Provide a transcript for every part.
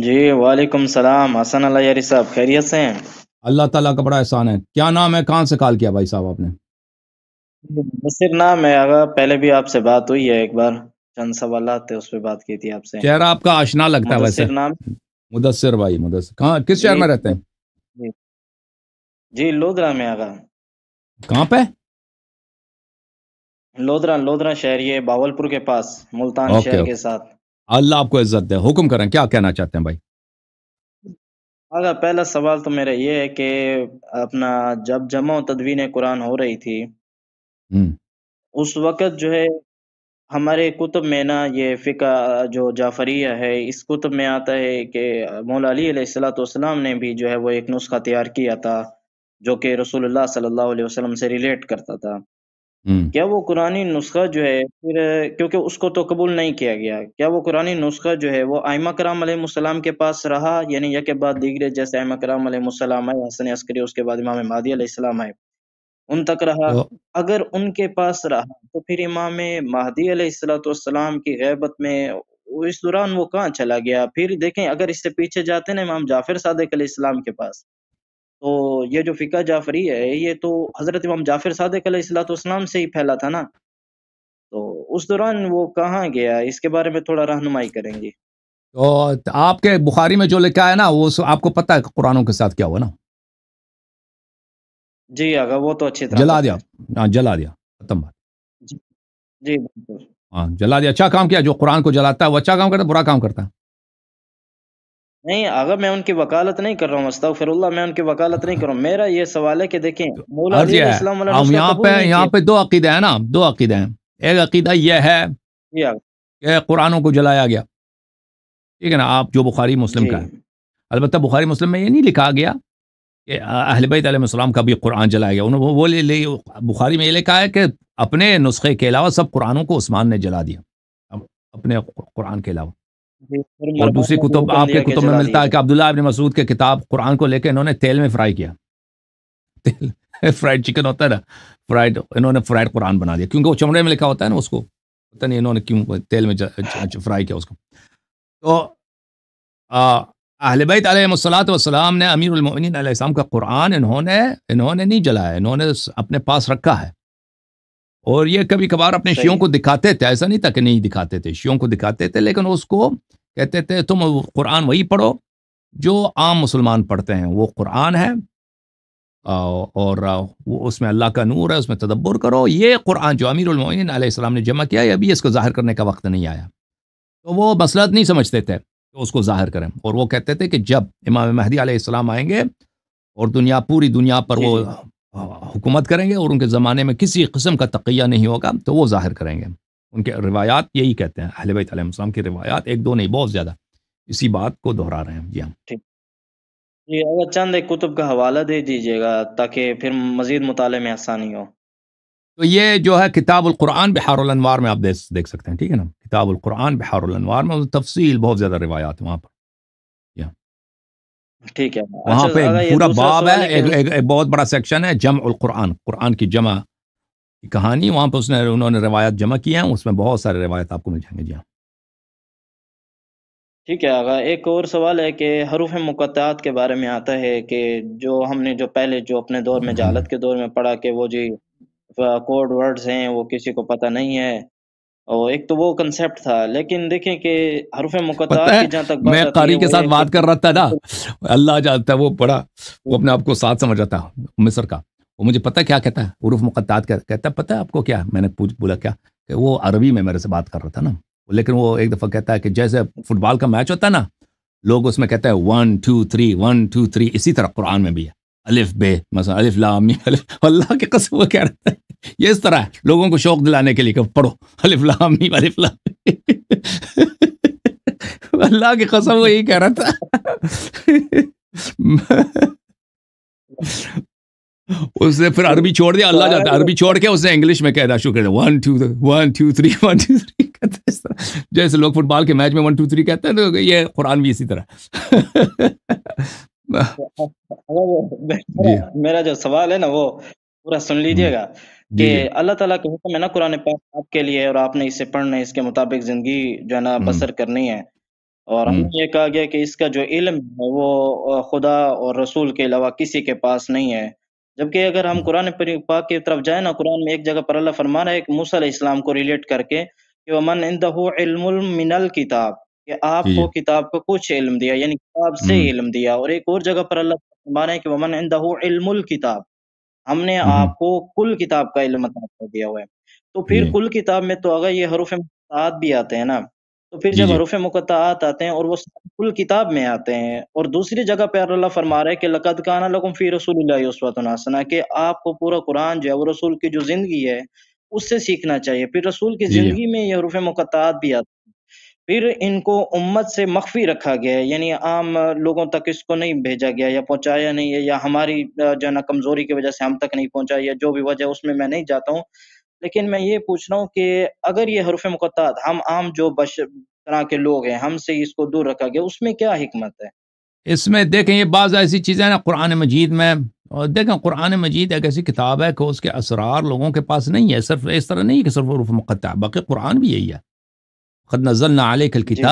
جی وعلیکم السلام حسن اللہ یاری صاحب خیریت سے ہیں اللہ تعالیٰ کا بڑا احسان ہے کیا نام ہے کہاں سے کال کیا بھائی صاحب آپ نے مصر نام ہے اگر پہلے بھی آپ سے بات ہوئی ہے ایک بار چند سوالات تھے اس پہ بات کی تھی آپ سے چہرہ آپ کا آشنا لگتا ہے ویسے مدسر نام مدسر بھائی مدسر کہاں کس شہر میں جی۔ رہتے ہیں جی لودرا میں آگا کہاں پہ لودرا لودرا شہر یہ باولپور کے پاس ملتان شہر کے ساتھ اللہ آپ کو عزت دے حکم کریں کیا کہنا چاہتے ہیں بھائی اچھا، پہلا سوال تو میرا یہ ہے کہ اپنا جب جمع و تدوین قرآن ہو رہی تھی اس وقت جو ہے ہمارے کتب میں نا یہ فقہ جو جعفریہ ہے اس کتب میں آتا ہے کہ مولا علی علیہ نے بھی جو ہے وہ ایک نسخہ تیار کیا تھا جو کہ رسول اللہ صلی اللہ علیہ وسلم سے ریلیٹ کرتا تھا کیا وہ قرآن نسخہ جو ہے پھر کیونکہ اس کو تو قبول نہیں کیا گیا کیا وہ قرآن نسخہ جو ہے وہ آئمہ کرام علیہ السلام کے پاس رہا یعنی کے بعد دیگرے جیسے کرام علیہ عسکری اس کے بعد امام مہدی علیہ السلام آئے، ان تک رہا اگر ان کے پاس رہا تو پھر امام مہدی علیہ والسلام کی غیبت میں اس دوران وہ کہاں چلا گیا پھر دیکھیں اگر اس سے پیچھے جاتے ہیں امام جعفر صادق علیہ السلام کے پاس تو یہ جو فقہ جعفری ہے یہ تو حضرت امام صادق علیہ السلاۃ والسلام سے ہی پھیلا تھا نا تو اس دوران وہ کہاں گیا اس کے بارے میں تھوڑا رہنمائی کریں گے آپ کے بخاری میں جو لکھا ہے نا وہ آپ کو پتا ہے قرآنوں کے ساتھ کیا ہوا نا جی آگا وہ تو اچھے تھا ہاں، جلا دیا جی، جی، ہاں، جلا دیا جی اچھا کام کیا جو قرآن کو جلاتا ہے وہ اچھا کام کرتا ہے برا کام کرتا ہے نہیں آگا میں ان کی وکالت نہیں کر رہا ہوں استغفر اللہ میں ان کی نہیں کر رہا ہوں میرا یہ سوال ہے کہ دیکھیں مولا علیہ السلام یہاں پہ یہاں پہ دو عقیدے ہیں نا دو عقیدے ہیں ایک عقیدہ یہ ہے جی ہاں۔ کہ قرآنوں کو جلایا گیا ٹھیک ہے نا آپ جو بخاری مسلم جی۔ کا ہے البتہ بخاری مسلم میں یہ نہیں لکھا گیا کہ اہل بیت علیہ السلام کا بھی قرآن جلایا گیا انہوں وہ لے بخاری میں یہ لکھا ہے کہ اپنے نسخے کے علاوہ سب قرآنوں کو عثمان نے جلا دیا اپنے قرآن کے علاوہ جی، اور دوسری کتب آپ کے کتب میں ملتا ہے کہ عبداللہ ابن مسعود کے کتاب قرآن کو لے کے انہوں نے تیل میں فرائی کیا تیل فرائیڈ چکن ہوتا ہے نا فرائیڈ انہوں نے فرائڈ قرآن بنا دیا کیونکہ وہ چمڑے میں لکھا ہوتا ہے نا اس کو پتہ نہیں انہوں نے کیوں تیل میں فرائی کیا اس کو تو اہل بیت علیہ والسلام نے امیر المین علیہ السلام کا قرآن انہوں نے انہوں نے نہیں جلایا انہوں نے اپنے پاس رکھا ہے اور یہ کبھی کبھار اپنے شیوں کو دکھاتے تھے ایسا نہیں تھا کہ نہیں دکھاتے تھے شیوں کو دکھاتے تھے لیکن اس کو کہتے تھے تم قرآن وہی پڑھو جو عام مسلمان پڑھتے ہیں وہ قرآن ہے اور وہ اس میں اللہ کا نور ہے اس میں تدبر کرو یہ قرآن جو امیر المعین علیہ السلام نے جمع کیا ہے ابھی اس کو ظاہر کرنے کا وقت نہیں آیا تو وہ مسلط نہیں سمجھتے تھے کہ اس کو ظاہر کریں اور وہ کہتے تھے کہ جب امام مہدی علیہ السلام آئیں گے اور دنیا پوری دنیا پر وہ جی، جی۔ حکومت کریں گے اور ان کے زمانے میں کسی قسم کا تقیہ نہیں ہوگا تو وہ ظاہر کریں گے ان کے روایات یہی کہتے ہیں اہل بیت علیہ السلام کی روایات ایک دو نہیں بہت زیادہ اسی بات کو دہرا رہے ہیں جی ہم ہاں۔ جی اگر چند ایک کتب کا حوالہ دے دیجیے گا تاکہ پھر مزید مطالعے میں آسانی ہو تو یہ جو ہے کتاب القرآن بحار الانوار میں آپ دیکھ سکتے ہیں ٹھیک ہے نا کتاب القرآن بحار الانوار میں تفصیل بہت زیادہ روایات ہیں وہاں پر وہاں اچھا، پہ پورا باب ہے ایک بہت بڑا سیکشن ہے جمع القرآن قرآن کی جمع کہانی وہاں پہ اس نے انہوں نے روایت جمع کی ہیں اس میں بہت سارے روایت آپ کو مل جائیں گے جی ہاں ٹھیک ہے آغا ایک اور سوال ہے کہ حروف مقطعات کے بارے میں آتا ہے کہ جو ہم نے جو پہلے جو اپنے دور میں ہاں۔ جہالت کے دور میں پڑھا کہ وہ جی کوڈ ورڈز ہیں وہ کسی کو پتہ نہیں ہے اور ایک تو وہ کنسپٹ تھا لیکن دیکھیں کہ حرف مقطع کی جہاں تک میں قاری کے ساتھ بات کر رہا تھا نا اللہ جانتا ہے وہ بڑا وہ اپنے آپ کو ساتھ سمجھ رہا تھا مصر کا وہ مجھے پتہ کیا کہتا ہے حروف مقطعات کا کہتا ہے پتہ ہے آپ کو کیا میں نے پوچھ بولا کیا کہ وہ عربی میں میرے سے بات کر رہا تھا نا لیکن وہ ایک دفعہ کہتا ہے کہ جیسے فٹ بال کا میچ ہوتا ہے نا لوگ اس میں کہتے ہیں one two three one two three اسی طرح قرآن میں بھی ہے الف بے مثلا الف لام الف اللہ کے قسم وہ کہہ رہتا ہے یہ اس طرح ہے لوگوں کو شوق دلانے کے لیے کہ پڑھو الف لام الف لام اللہ کی قسم وہ یہی کہہ رہا تھا اس نے پھر عربی چھوڑ دیا اللہ جاتا عربی چھوڑ کے اس نے انگلش میں کہہ رہا شروع کر دیا one two one two three one two three کہتے ہیں جیسے لوگ فٹ بال کے میچ میں ون ٹو تھری کہتے ہیں تو یہ قرآن بھی اسی طرح میرا جو سوال ہے نا وہ پورا سن لیجیے گا جی، کہ جی۔ اللہ تعالیٰ کا حکم ہے نا قرآن پاک آپ کے لیے اور آپ نے اسے پڑھنا ہے اس کے مطابق زندگی جو ہے نا بسر کرنی ہے اور نے یہ کہا گیا کہ اس کا جو علم ہے وہ خدا اور رسول کے علاوہ کسی کے پاس نہیں ہے جبکہ اگر ہم قرآن پاک کی طرف جائیں نا قرآن میں ایک جگہ پر اللہ فرما رہا ہے ایک علیہ السلام کو ریلیٹ کر کے کہ وہ من اندہ علم المن الکتاب کہ آپ جی۔ کو کتاب کا کچھ علم دیا یعنی کتاب سے علم دیا اور ایک اور جگہ پر اللہ فرما ہے کہ وہ من علم الکتاب ہم نے آپ کو کل کتاب کا علم عطا کر دیا ہوا ہے تو پھر جی۔ کل کتاب میں تو اگر یہ حروف مقطعات بھی آتے ہیں نا تو پھر جی، جب جی۔ حروف مقطعات آتے ہیں اور وہ کل کتاب میں آتے ہیں اور دوسری جگہ اللہ فرما ہے کہ لقد کا لکم فی رسول اللہ الحسنہ کہ آپ کو پورا قرآن جو ہے وہ رسول کی جو زندگی ہے اس سے سیکھنا چاہیے پھر رسول کی زندگی میں یہ حروف مقطعات بھی آتے ہیں پھر ان کو امت سے مخفی رکھا گیا ہے یعنی عام لوگوں تک اس کو نہیں بھیجا گیا یا پہنچایا نہیں ہے یا ہماری جو ہے نا کمزوری کی وجہ سے ہم تک نہیں پہنچایا جو بھی وجہ اس میں میں نہیں جاتا ہوں لیکن میں یہ پوچھ رہا ہوں کہ اگر یہ حرف مقطعات ہم عام جو بش طرح کے لوگ ہیں ہم سے اس کو دور رکھا گیا اس میں کیا حکمت ہے اس میں دیکھیں یہ بعض ایسی چیزیں نا قرآن مجید میں دیکھیں قرآن مجید ایک ایسی کتاب ہے کہ اس کے اسرار لوگوں کے پاس نہیں ہے صرف اس طرح نہیں کہ صرف حروف مقطع باقی قرآن بھی یہی ہے قد نزلنا لکل جی.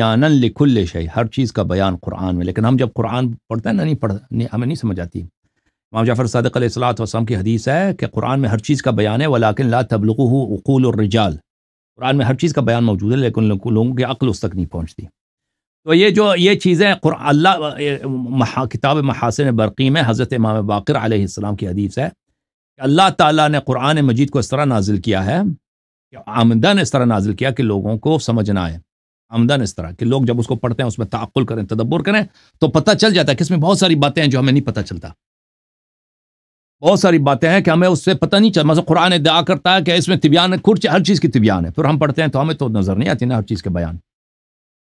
الکھش ہر چیز کا بیان قرآن میں لیکن ہم جب قرآن پڑھتے ہیں نا نہیں پڑھ نہیں ہمیں نہیں سمجھ آتی امام جعفر صادق علیہ السلّۃ وسلم کی حدیث ہے کہ قرآن میں ہر چیز کا بیان ہے ولاکن لا تبلق اقول الرجال قرآن میں ہر چیز کا بیان موجود ہے لیکن لوگوں کی عقل اس تک نہیں پہنچتی تو یہ جو یہ چیزیں قرآ اللہ کتاب محاسن برقی میں حضرت امام باقر علیہ السلام کی حدیث ہے کہ اللہ تعالیٰ نے قرآن مجید کو اس طرح نازل کیا ہے آمدن اس طرح نازل کیا کہ لوگوں کو سمجھنا آئے آمدن اس طرح کہ لوگ جب اس کو پڑھتے ہیں اس میں تعقل کریں تدبر کریں تو پتہ چل جاتا ہے کہ اس میں بہت ساری باتیں ہیں جو ہمیں نہیں پتہ چلتا بہت ساری باتیں ہیں کہ ہمیں اس سے پتہ نہیں چلتا مثلا قرآن دعا کرتا ہے کہ اس میں طبیان کھڑچ ہر چیز کی طبیان ہے پھر ہم پڑھتے ہیں تو ہمیں تو نظر نہیں آتی نا ہر چیز کے بیان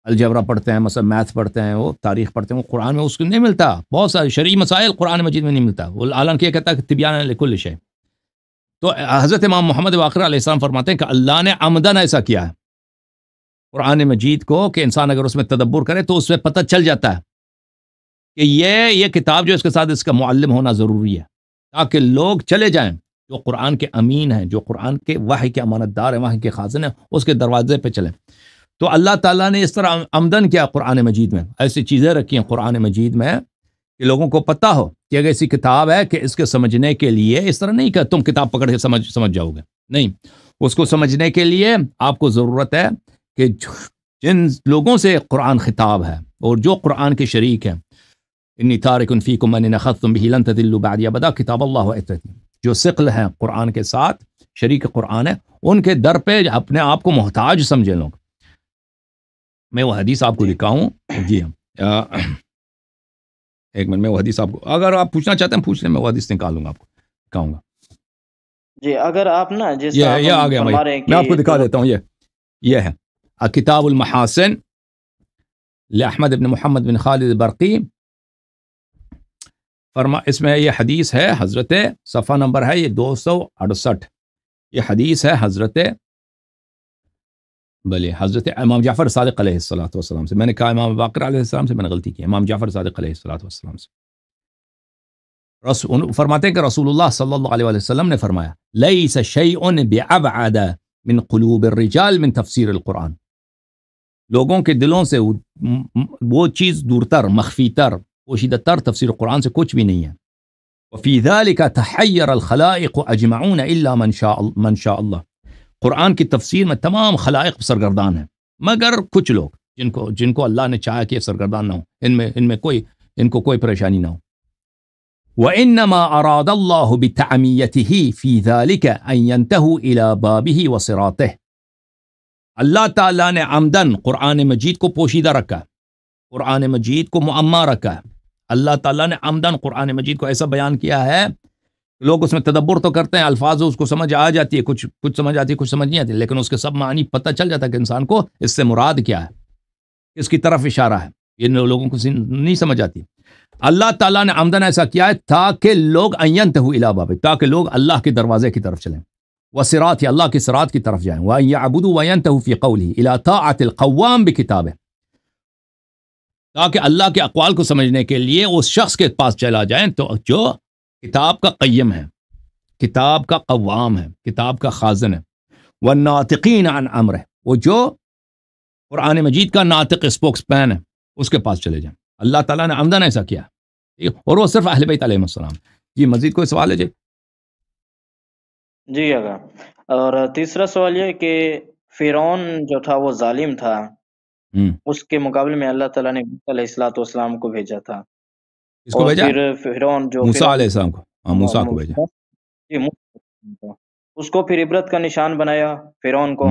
الجبرا پڑھتے ہیں مثلا میتھ پڑھتے ہیں وہ تاریخ پڑھتے ہیں وہ قرآن میں اس کو نہیں ملتا بہت سارے شرعی مسائل قرآن مجید میں نہیں ملتا وہ عالم کیا کہتا ہے کہ طبیان لکھو لش تو حضرت امام محمد واقع علیہ السلام فرماتے ہیں کہ اللہ نے آمدن ایسا کیا ہے قرآن مجید کو کہ انسان اگر اس میں تدبر کرے تو اس میں پتہ چل جاتا ہے کہ یہ یہ کتاب جو اس کے ساتھ اس کا معلم ہونا ضروری ہے تاکہ لوگ چلے جائیں جو قرآن کے امین ہیں جو قرآن کے واحد کے امانت دار ہیں واحد کے خاصن ہیں اس کے دروازے پہ چلیں تو اللہ تعالیٰ نے اس طرح آمدن کیا قرآن مجید میں ایسی چیزیں رکھی ہیں قرآن مجید میں کہ لوگوں کو پتہ ہو کہ اگر ایسی کتاب ہے کہ اس کے سمجھنے کے لیے اس طرح نہیں کہ تم کتاب پکڑ کے سمجھ سمجھ جاؤ گے نہیں اس کو سمجھنے کے لیے آپ کو ضرورت ہے کہ جن لوگوں سے قرآن خطاب ہے اور جو قرآن کے شریک ہیں انی تارق الفیق تم بھی بدا کتاب اللہ جو سقل ہیں قرآن کے ساتھ شریک قرآن ہے ان کے در پہ اپنے آپ کو محتاج سمجھے لوگ میں وہ حدیث آپ کو لکھا ہوں جی ایک منٹ میں وہ حدیث آپ کو اگر آپ پوچھنا چاہتے ہیں پوچھ لیں میں حدیث نکالوں گا آپ کو کہوں گا جی اگر آپ آپ نا یہ آ گیا میں کو دکھا دیتا ہوں یہ یہ ہے کتاب المحاسن ابن محمد بن خالد برقی فرما اس میں یہ حدیث ہے حضرت صفحہ نمبر ہے یہ دو سو اڑسٹھ یہ حدیث ہے حضرت بلي حضرت امام جعفر صادق عليه الصلاه والسلام من كان امام باقر عليه السلام من غلطي امام جعفر صادق عليه الصلاه والسلام رسول فرماتے کہ رسول الله صلى الله عليه وسلم نے فرمایا ليس شيء بابعد من قلوب الرجال من تفسير القران لوگوں کے دلوں سے وہ چیز دورتر مخفیتر وشدتر تفسير القران سے کچھ بھی نہیں ہے وفي ذلك تحير الخلائق اجمعون الا من شاء من شاء الله قرآن کی تفسیر میں تمام خلائق سرگردان ہیں مگر کچھ لوگ جن کو جن کو اللہ نے چاہا کہ سرگردان نہ ہوں ان میں ان میں کوئی ان کو کوئی پریشانی نہ ہو وہ اللَّهُ بِتَعْمِيَتِهِ ہی ذَلِكَ أَن ایتہ إِلَى ہی وسرات اللہ تعالیٰ نے آمدن قرآن مجید کو پوشیدہ رکھا قرآن مجید کو معمہ رکھا اللہ تعالیٰ نے آمدن قرآن مجید کو ایسا بیان کیا ہے لوگ اس میں تدبر تو کرتے ہیں الفاظ اس کو سمجھ آ جاتی ہے کچھ کچھ سمجھ آتی ہے کچھ سمجھ نہیں آتی لیکن اس کے سب معنی پتہ چل جاتا ہے کہ انسان کو اس سے مراد کیا ہے اس کی طرف اشارہ ہے یہ لوگوں کو نہیں سمجھ آتی اللہ تعالیٰ نے آمدن ایسا کیا ہے تاکہ لوگ اینت ہو الہ باب تاکہ لوگ اللہ کے دروازے کی طرف چلیں وہ سرات یا اللہ کے سرات کی طرف جائیں وہ یہ ابود وینت فی قول ہی القوام بھی کتاب ہے تاکہ اللہ کے اقوال کو سمجھنے کے لیے اس شخص کے پاس چلا جائیں تو جو کتاب کا قیم ہے کتاب کا قوام ہے کتاب کا خازن ہے وہ ناطقین عن امر ہے وہ جو قرآن مجید کا ناطق اسپوکس پین ہے اس کے پاس چلے جائیں اللہ تعالیٰ نے آمدن ایسا کیا اور وہ صرف اہل بیت علیہ السلام جی مزید کوئی سوال ہے جی جی اور تیسرا سوال یہ کہ فیرون جو تھا وہ ظالم تھا اس کے مقابلے میں اللہ تعالیٰ نے علیہ کو بھیجا تھا اس کو پھر عبرت کا نشان بنایا فرعون کو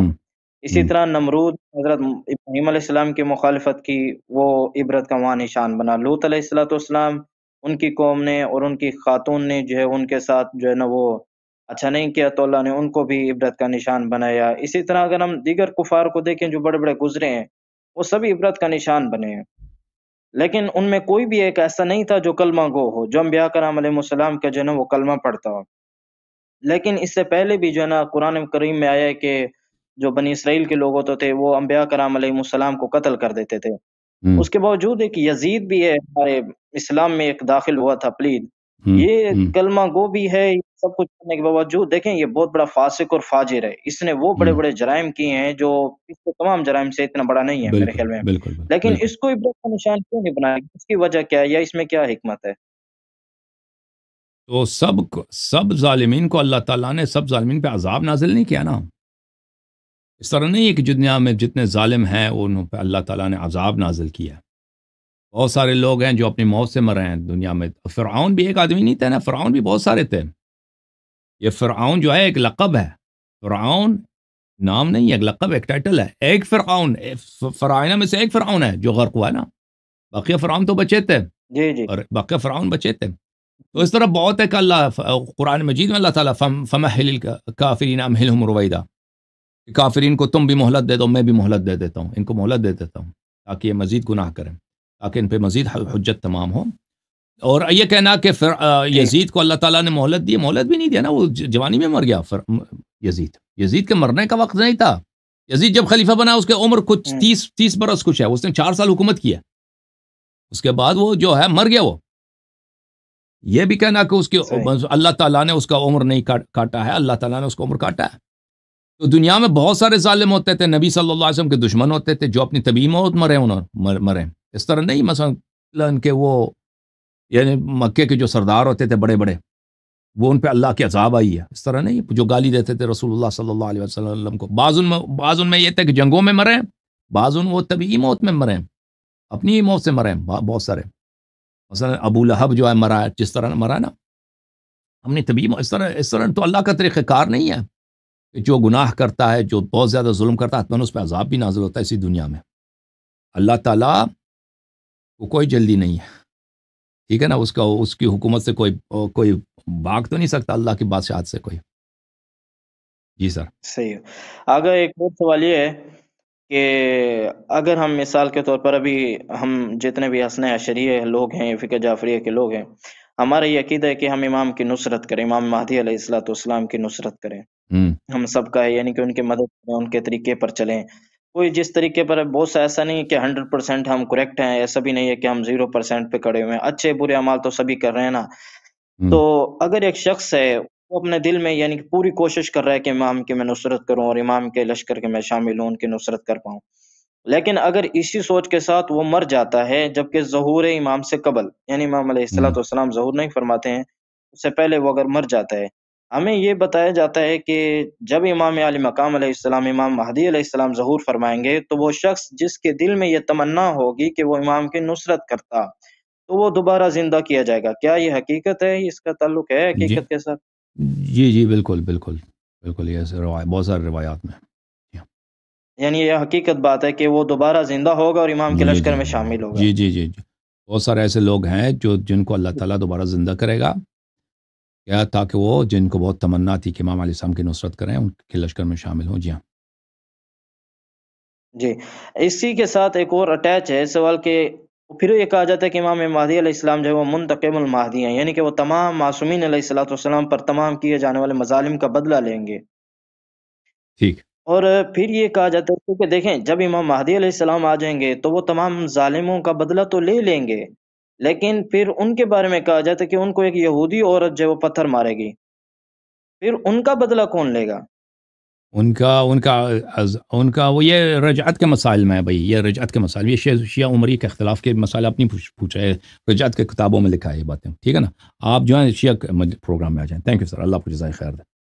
اسی طرح نمرود حضرت ابراہیم علیہ السلام کی مخالفت کی وہ عبرت کا وہاں نشان بنا لوت علیہ السلاۃ والسلام ان کی قوم نے اور ان کی خاتون نے جو ہے ان کے ساتھ جو ہے نا وہ اچھا نہیں کیا تو اللہ نے ان کو بھی عبرت کا نشان بنایا اسی طرح اگر ہم دیگر کفار کو دیکھیں جو بڑے بڑے گزرے ہیں وہ سبھی عبرت کا نشان بنے ہیں لیکن ان میں کوئی بھی ایک ایسا نہیں تھا جو کلمہ گو ہو جو انبیاء کرام علیہ السلام کا جو ہے نا وہ کلمہ پڑھتا ہو لیکن اس سے پہلے بھی جو ہے نا قرآن کریم میں آیا ہے کہ جو بنی اسرائیل کے لوگ ہوتے تھے وہ انبیاء کرام علیہ السلام کو قتل کر دیتے تھے اس کے باوجود ایک یزید بھی ہے ہمارے اسلام میں ایک داخل ہوا تھا پلید یہ کلمہ گو بھی ہے سب کچھ کرنے کے باوجود دیکھیں یہ بہت بڑا فاسق اور فاجر ہے اس نے وہ بڑے بڑے جرائم کیے ہیں جو اس تمام جرائم سے اتنا بڑا نہیں ہے میرے خیال میں لیکن اس کو نشان کیوں نہیں بنایا اس کی وجہ کیا ہے یا اس میں کیا حکمت ہے تو سب سب ظالمین کو اللہ تعالیٰ نے سب ظالمین پہ عذاب نازل نہیں کیا نا اس طرح نہیں ہے کہ دنیا میں جتنے ظالم ہیں انہوں پہ اللہ تعالیٰ نے عذاب نازل کیا بہت سارے لوگ ہیں جو اپنی موت سے مر رہے ہیں دنیا میں فرعون بھی ایک آدمی نہیں تھا نا فرعون بھی بہت سارے تھے یہ فرعون جو ہے ایک لقب ہے فرعون نام نہیں ایک لقب ایک ٹائٹل ہے ایک فرعون فرائنا میں سے ایک فرعون ہے جو غرق ہے نا باقی فرعون تو بچے جی،, جی اور باقی فرعون بچے تھے تو اس طرح بہت ہے کہ اللہ قرآن مجید میں اللہ تعالیٰ کافرین امہلہم رویدہ کافرین کو تم بھی مہلت دے دو میں بھی مہلت دے دیتا ہوں ان کو مہلت دے دیتا ہوں تاکہ یہ مزید گناہ کریں تاکہ ان پہ مزید حجت تمام ہو اور یہ کہنا کہ فر یزید کو اللہ تعالیٰ نے مہلت دی مہلت بھی نہیں دیا نا وہ جوانی میں مر گیا فر یزید یزید کے مرنے کا وقت نہیں تھا یزید جب خلیفہ بنا اس کی عمر کچھ تیس تیس برس کچھ ہے اس نے چار سال حکومت کیا اس کے بعد وہ جو ہے مر گیا وہ یہ بھی کہنا کہ اس کی اللہ تعالیٰ نے اس کا عمر نہیں کاٹا ہے اللہ تعالیٰ نے اس کو عمر کاٹا ہے تو دنیا میں بہت سارے ظالم ہوتے تھے نبی صلی اللہ علیہ وسلم کے دشمن ہوتے تھے جو اپنی موت مرے انہوں مرے اس طرح نہیں مثلاً کہ وہ یعنی مکے کے جو سردار ہوتے تھے بڑے بڑے وہ ان پہ اللہ کے عذاب آئی ہے اس طرح نہیں جو گالی دیتے تھے رسول اللہ صلی اللہ علیہ وسلم کو بعض میں بعض ان میں یہ تھے کہ جنگوں میں مریں بعض ان وہ طبی موت میں مریں اپنی ہی موت سے مریں بہت سارے مثلا ابو لہب جو ہے ہے جس طرح مرا نا ہم نے طبی اس طرح اس طرح تو اللہ کا طریقہ کار نہیں ہے کہ جو گناہ کرتا ہے جو بہت زیادہ ظلم کرتا ہے اس پہ عذاب بھی نازل ہوتا ہے اسی دنیا میں اللہ تعالیٰ وہ کوئی جلدی نہیں ہے ٹھیک ہے نا اس کا اس کی حکومت سے کوئی کوئی بھاگ تو نہیں سکتا اللہ کی بادشاہت سے کوئی جی سر صحیح آگے ایک اور سوال یہ ہے کہ اگر ہم مثال کے طور پر ابھی ہم جتنے بھی حسن عشریہ لوگ ہیں فکر جعفریہ کے لوگ ہیں ہمارا یہ عقیدہ ہے کہ ہم امام کی نصرت کریں امام مہدی علیہ السلاۃ والسلام کی نصرت کریں ہم سب کا ہے یعنی کہ ان کے مدد کریں ان کے طریقے پر چلیں کوئی جس طریقے پر بہت سا ایسا نہیں ہے کہ ہنڈریڈ پرسینٹ ہم کریکٹ ہیں ایسا بھی نہیں ہے کہ ہم زیرو پرسینٹ پہ کھڑے ہوئے ہیں اچھے برے عمال تو سبھی کر رہے ہیں نا تو اگر ایک شخص ہے وہ اپنے دل میں یعنی کہ پوری کوشش کر رہا ہے کہ امام کی میں نصرت کروں اور امام کے لشکر کے میں شامل ہوں ان کی نصرت کر پاؤں لیکن اگر اسی سوچ کے ساتھ وہ مر جاتا ہے جبکہ ظہور امام سے قبل یعنی امام علیہ السلام والسلام ظہور نہیں فرماتے ہیں اس سے پہلے وہ اگر مر جاتا ہے ہمیں یہ بتایا جاتا ہے کہ جب امام علی مقام علیہ السلام امام مہدی علیہ السلام ظہور فرمائیں گے تو وہ شخص جس کے دل میں یہ تمنا ہوگی کہ وہ امام کی نصرت کرتا تو وہ دوبارہ زندہ کیا جائے گا کیا یہ حقیقت ہے اس کا تعلق ہے جی۔ حقیقت کے ساتھ جی جی بالکل بالکل بالکل یہ بہت سارے روایات میں یعنی یہ حقیقت بات ہے کہ وہ دوبارہ زندہ ہوگا اور امام کے جی، لشکر جی، میں شامل ہوگا جی جی جی بہت سارے ایسے لوگ ہیں جو جن کو اللہ تعالیٰ دوبارہ زندہ کرے گا یا تاکہ وہ جن کو بہت تمنا تھی کہ امام علیہ السلام کی نصرت کریں ان کے لشکر میں شامل ہوں جی ہاں جی اسی کے ساتھ ایک اور اٹیچ ہے سوال کہ پھر یہ کہا جاتا ہے کہ امام مہدی علیہ السلام جو ہے وہ منتقم المہدی ہیں یعنی کہ وہ تمام معصومین علیہ السلاۃ والسلام پر تمام کیے جانے والے مظالم کا بدلہ لیں گے ٹھیک اور پھر یہ کہا جاتا ہے کہ دیکھیں جب امام مہدی علیہ السلام آ جائیں گے تو وہ تمام ظالموں کا بدلہ تو لے لیں گے لیکن پھر ان کے بارے میں کہا جاتا ہے کہ ان کو ایک یہودی عورت جو وہ پتھر مارے گی پھر ان کا بدلہ کون لے گا ان کا ان کا ان کا وہ یہ رجعت کے مسائل میں ہے بھائی یہ رجعت کے مسائل یہ شیعہ عمری کے اختلاف کے مسائل آپ پوچھ پوچھا ہے رجعت کے کتابوں میں لکھا ہے یہ باتیں ٹھیک ہے نا آپ جو ہیں شیعہ پروگرام میں آ جائیں تھینک یو سر اللہ خیر